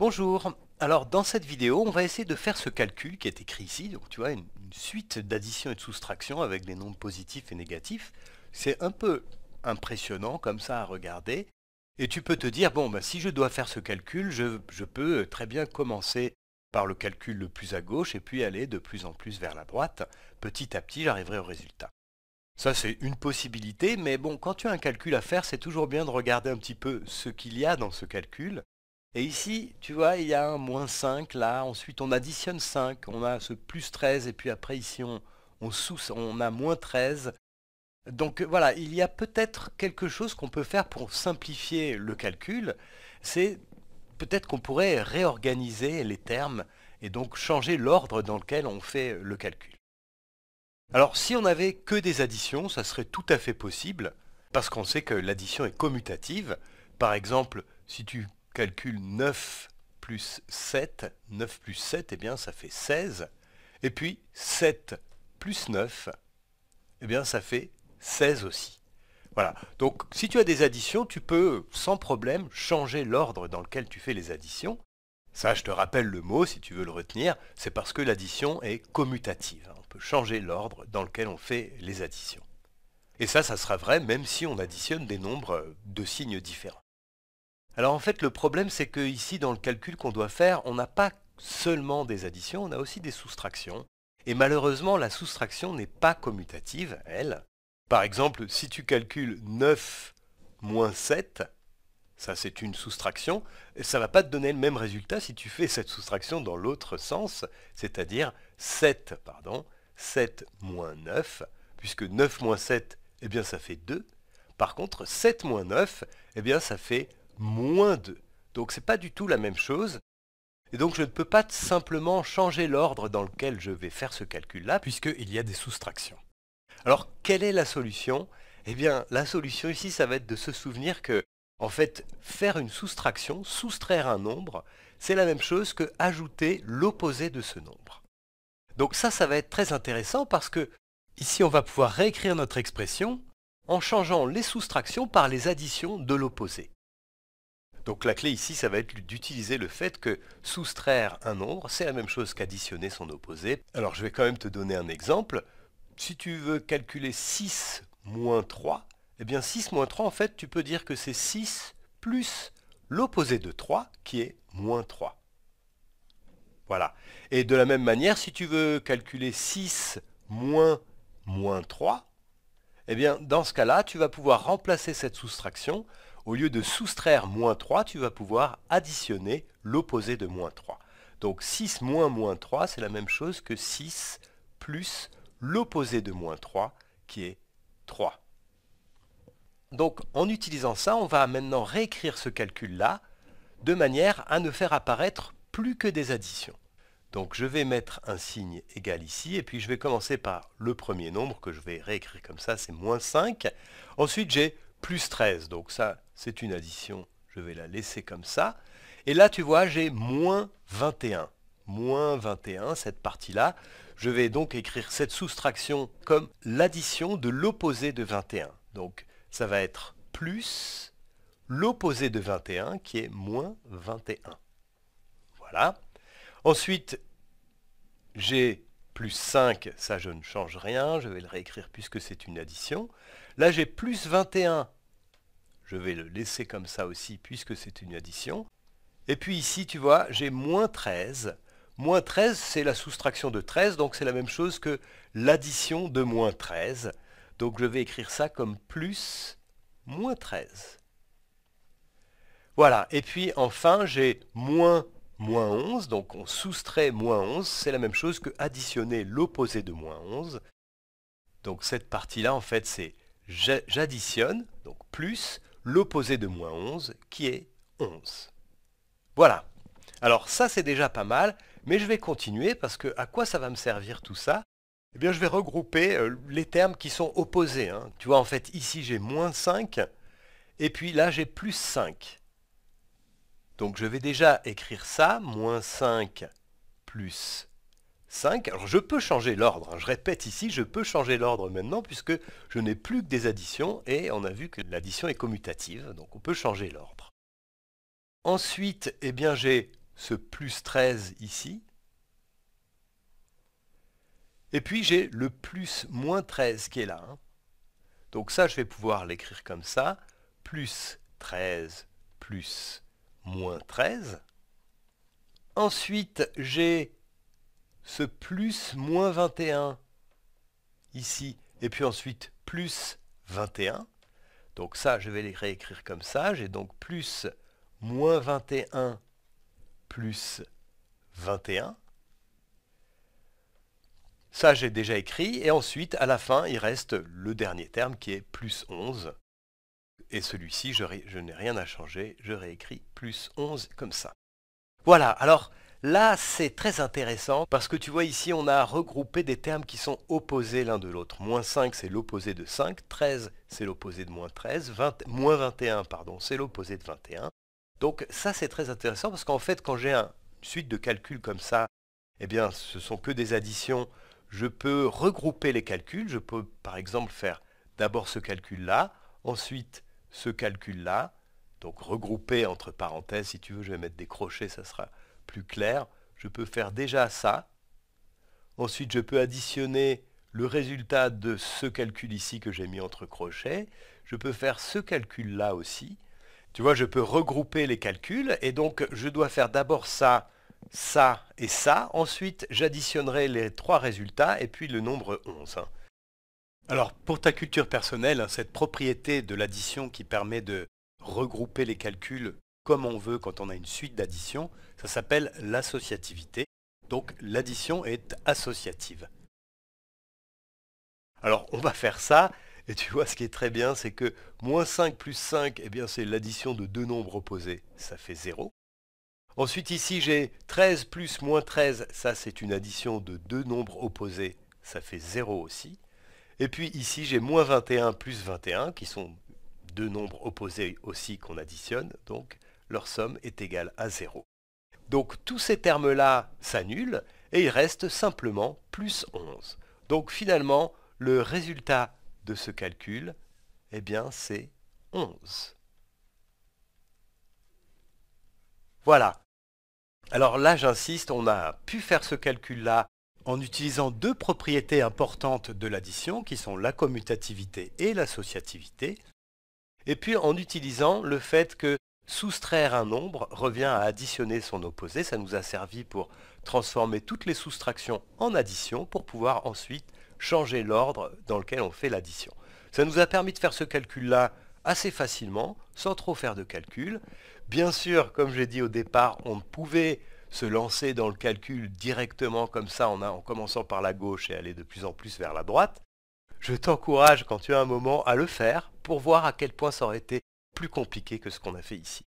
Bonjour, alors dans cette vidéo on va essayer de faire ce calcul qui est écrit ici, donc tu vois une, suite d'additions et de soustractions avec des nombres positifs et négatifs, c'est un peu impressionnant comme ça à regarder, et tu peux te dire, bon ben, si je dois faire ce calcul, je peux très bien commencer par le calcul le plus à gauche et puis aller de plus en plus vers la droite, petit à petit j'arriverai au résultat. Ça, c'est une possibilité, mais bon, quand tu as un calcul à faire, c'est toujours bien de regarder un petit peu ce qu'il y a dans ce calcul et ici, tu vois, il y a un moins 5 là, ensuite on additionne 5, on a ce plus 13, et puis après ici on, on, sous, on a moins 13. Donc voilà, il y a peut-être quelque chose qu'on peut faire pour simplifier le calcul, c'est peut-être qu'on pourrait réorganiser les termes et donc changer l'ordre dans lequel on fait le calcul. Alors si on n'avait que des additions, ça serait tout à fait possible, parce qu'on sait que l'addition est commutative. Par exemple, si tu calcule 9 plus 7, 9 plus 7, eh bien ça fait 16. Et puis 7 plus 9, eh bien ça fait 16 aussi. Voilà, donc si tu as des additions, tu peux sans problème changer l'ordre dans lequel tu fais les additions. Ça, je te rappelle le mot si tu veux le retenir, c'est parce que l'addition est commutative. On peut changer l'ordre dans lequel on fait les additions. Et ça, ça sera vrai même si on additionne des nombres de signes différents. Alors en fait, le problème, c'est que ici, dans le calcul qu'on doit faire, on n'a pas seulement des additions, on a aussi des soustractions. Et malheureusement, la soustraction n'est pas commutative, elle. Par exemple, si tu calcules 9 moins 7, ça c'est une soustraction, ça ne va pas te donner le même résultat si tu fais cette soustraction dans l'autre sens, c'est-à-dire 7, pardon, 7 moins 9, puisque 9 moins 7, eh bien ça fait 2. Par contre, 7 moins 9, eh bien ça fait moins 2. Donc ce n'est pas du tout la même chose. Et donc je ne peux pas simplement changer l'ordre dans lequel je vais faire ce calcul-là, puisqu'il y a des soustractions. Alors quelle est la solution Eh bien la solution ici, ça va être de se souvenir que, en fait, faire une soustraction, soustraire un nombre, c'est la même chose que ajouter l'opposé de ce nombre. Donc ça, ça va être très intéressant parce que ici, on va pouvoir réécrire notre expression en changeant les soustractions par les additions de l'opposé. Donc la clé ici, ça va être d'utiliser le fait que soustraire un nombre, c'est la même chose qu'additionner son opposé. Alors je vais quand même te donner un exemple. Si tu veux calculer 6 moins 3, eh bien 6 moins 3, en fait, tu peux dire que c'est 6 plus l'opposé de 3, qui est moins 3. Voilà. Et de la même manière, si tu veux calculer 6 moins moins 3, eh dans ce cas-là, tu vas pouvoir remplacer cette soustraction. Au lieu de soustraire moins 3, tu vas pouvoir additionner l'opposé de moins 3. Donc 6 moins moins 3, c'est la même chose que 6 plus l'opposé de moins 3, qui est 3. Donc en utilisant ça, on va maintenant réécrire ce calcul-là de manière à ne faire apparaître plus que des additions. Donc je vais mettre un signe égal ici, et puis je vais commencer par le premier nombre que je vais réécrire comme ça, c'est moins 5. Ensuite j'ai plus 13, donc ça c'est une addition, je vais la laisser comme ça. Et là tu vois j'ai moins 21, moins 21 cette partie-là. Je vais donc écrire cette soustraction comme l'addition de l'opposé de 21. Donc ça va être plus l'opposé de 21 qui est moins 21. Voilà. Ensuite, j'ai plus 5, ça je ne change rien, je vais le réécrire puisque c'est une addition. Là j'ai plus 21, je vais le laisser comme ça aussi puisque c'est une addition. Et puis ici, tu vois, j'ai moins 13. Moins 13, c'est la soustraction de 13, donc c'est la même chose que l'addition de moins 13. Donc je vais écrire ça comme plus moins 13. Voilà, et puis enfin, j'ai moins moins 11, donc on soustrait moins 11, c'est la même chose que additionner l'opposé de moins 11. Donc cette partie-là, en fait, c'est j'additionne, donc plus l'opposé de moins 11, qui est 11. Voilà. Alors ça, c'est déjà pas mal, mais je vais continuer parce que à quoi ça va me servir tout ça Eh bien, je vais regrouper euh, les termes qui sont opposés. Hein. Tu vois, en fait, ici, j'ai moins 5, et puis là, j'ai plus 5. Donc je vais déjà écrire ça, moins 5 plus 5. Alors je peux changer l'ordre, hein. je répète ici, je peux changer l'ordre maintenant puisque je n'ai plus que des additions et on a vu que l'addition est commutative, donc on peut changer l'ordre. Ensuite, eh bien j'ai ce plus 13 ici. Et puis j'ai le plus moins 13 qui est là. Hein. Donc ça, je vais pouvoir l'écrire comme ça. Plus 13 plus moins 13. Ensuite, j'ai ce plus moins 21 ici, et puis ensuite plus 21. Donc ça, je vais les réécrire comme ça. J'ai donc plus moins 21 plus 21. Ça, j'ai déjà écrit. Et ensuite, à la fin, il reste le dernier terme qui est plus 11. Et celui-ci, je, n'ai rien à changer, je réécris plus 11 comme ça. Voilà, alors là c'est très intéressant parce que tu vois ici on a regroupé des termes qui sont opposés l'un de l'autre. Moins 5 c'est l'opposé de 5, 13 c'est l'opposé de moins 13, moins 21 pardon c'est l'opposé de 21. Donc ça c'est très intéressant parce qu'en fait quand j'ai une suite de calculs comme ça, eh bien ce sont que des additions, je peux regrouper les calculs, je peux par exemple faire d'abord ce calcul là, ensuite ce calcul-là, donc regrouper entre parenthèses, si tu veux, je vais mettre des crochets, ça sera plus clair. Je peux faire déjà ça. Ensuite, je peux additionner le résultat de ce calcul ici que j'ai mis entre crochets. Je peux faire ce calcul-là aussi. Tu vois, je peux regrouper les calculs et donc je dois faire d'abord ça, ça et ça. Ensuite, j'additionnerai les trois résultats et puis le nombre 11. Alors, pour ta culture personnelle, cette propriété de l'addition qui permet de regrouper les calculs comme on veut quand on a une suite d'additions, ça s'appelle l'associativité. Donc, l'addition est associative. Alors, on va faire ça. Et tu vois, ce qui est très bien, c'est que moins 5 plus 5, eh bien, c'est l'addition de deux nombres opposés. Ça fait 0. Ensuite, ici, j'ai 13 plus moins 13. Ça, c'est une addition de deux nombres opposés. Ça fait 0 aussi. Et puis ici, j'ai moins 21 plus 21, qui sont deux nombres opposés aussi qu'on additionne, donc leur somme est égale à 0. Donc tous ces termes-là s'annulent, et il reste simplement plus 11. Donc finalement, le résultat de ce calcul, eh bien c'est 11. Voilà. Alors là, j'insiste, on a pu faire ce calcul-là en utilisant deux propriétés importantes de l'addition qui sont la commutativité et l'associativité, et puis en utilisant le fait que soustraire un nombre revient à additionner son opposé, ça nous a servi pour transformer toutes les soustractions en addition pour pouvoir ensuite changer l'ordre dans lequel on fait l'addition. Ça nous a permis de faire ce calcul-là assez facilement, sans trop faire de calcul. Bien sûr, comme j'ai dit au départ, on ne pouvait se lancer dans le calcul directement comme ça en, commençant par la gauche et aller de plus en plus vers la droite, je t'encourage quand tu as un moment à le faire pour voir à quel point ça aurait été plus compliqué que ce qu'on a fait ici.